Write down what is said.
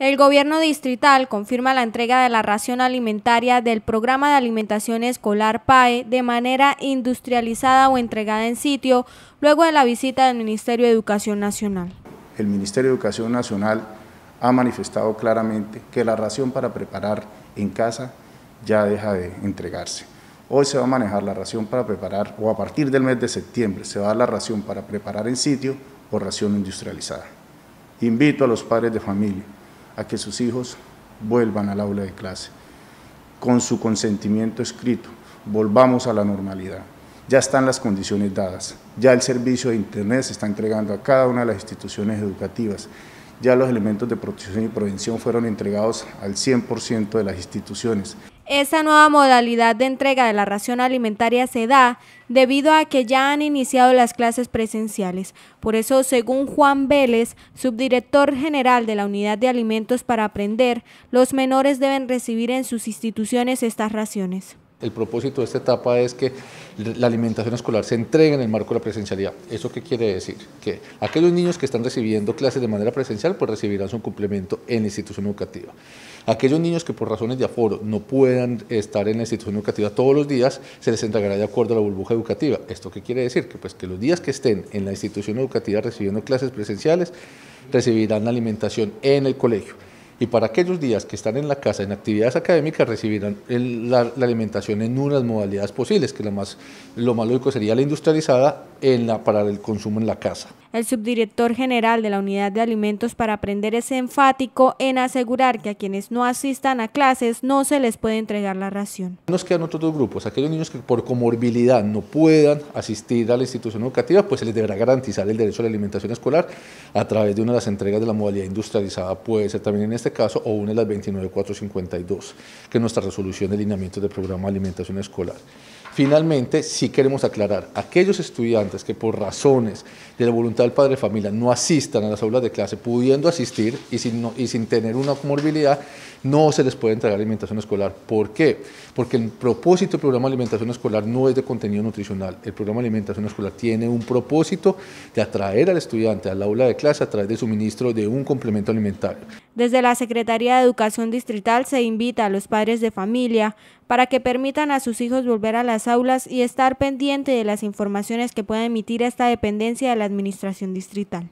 El gobierno distrital confirma la entrega de la ración alimentaria del programa de alimentación escolar PAE de manera industrializada o entregada en sitio luego de la visita del Ministerio de Educación Nacional. El Ministerio de Educación Nacional ha manifestado claramente que la ración para preparar en casa ya deja de entregarse. Hoy se va a manejar la ración para preparar, o a partir del mes de septiembre, se va a dar la ración para preparar en sitio o ración industrializada. Invito a los padres de familia a que sus hijos vuelvan al aula de clase, con su consentimiento escrito, volvamos a la normalidad. Ya están las condiciones dadas, ya el servicio de Internet se está entregando a cada una de las instituciones educativas, ya los elementos de protección y prevención fueron entregados al 100% de las instituciones. Esa nueva modalidad de entrega de la ración alimentaria se da debido a que ya han iniciado las clases presenciales. Por eso, según Juan Vélez, subdirector general de la Unidad de Alimentos para Aprender, los menores deben recibir en sus instituciones estas raciones. El propósito de esta etapa es que la alimentación escolar se entregue en el marco de la presencialidad. ¿Eso qué quiere decir? Que aquellos niños que están recibiendo clases de manera presencial, pues recibirán su complemento en la institución educativa. Aquellos niños que por razones de aforo no puedan estar en la institución educativa todos los días, se les entregará de acuerdo a la burbuja educativa. ¿Esto qué quiere decir? Que pues que los días que estén en la institución educativa recibiendo clases presenciales, recibirán la alimentación en el colegio y para aquellos días que están en la casa en actividades académicas recibirán la, alimentación en unas modalidades posibles, que lo más, lo más lógico sería la industrializada en para el consumo en la casa. El subdirector general de la Unidad de Alimentos para Aprender es enfático en asegurar que a quienes no asistan a clases no se les puede entregar la ración. Nos quedan otros dos grupos, aquellos niños que por comorbilidad no puedan asistir a la institución educativa, pues se les deberá garantizar el derecho a la alimentación escolar a través de una de las entregas de la modalidad industrializada, puede ser también en este este caso, o una de las 29452, que es nuestra resolución de alineamiento del programa de alimentación escolar. Finalmente, sí queremos aclarar, aquellos estudiantes que por razones de la voluntad del padre de familia no asistan a las aulas de clase, pudiendo asistir y sin, tener una comorbilidad, no se les puede entregar alimentación escolar. ¿Por qué? Porque el propósito del programa de alimentación escolar no es de contenido nutricional. El programa de alimentación escolar tiene un propósito de atraer al estudiante a la aula de clase a través del suministro de un complemento alimentario. Desde la Secretaría de Educación Distrital se invita a los padres de familia para que permitan a sus hijos volver a las aulas y estar pendiente de las informaciones que pueda emitir esta dependencia de la Administración Distrital.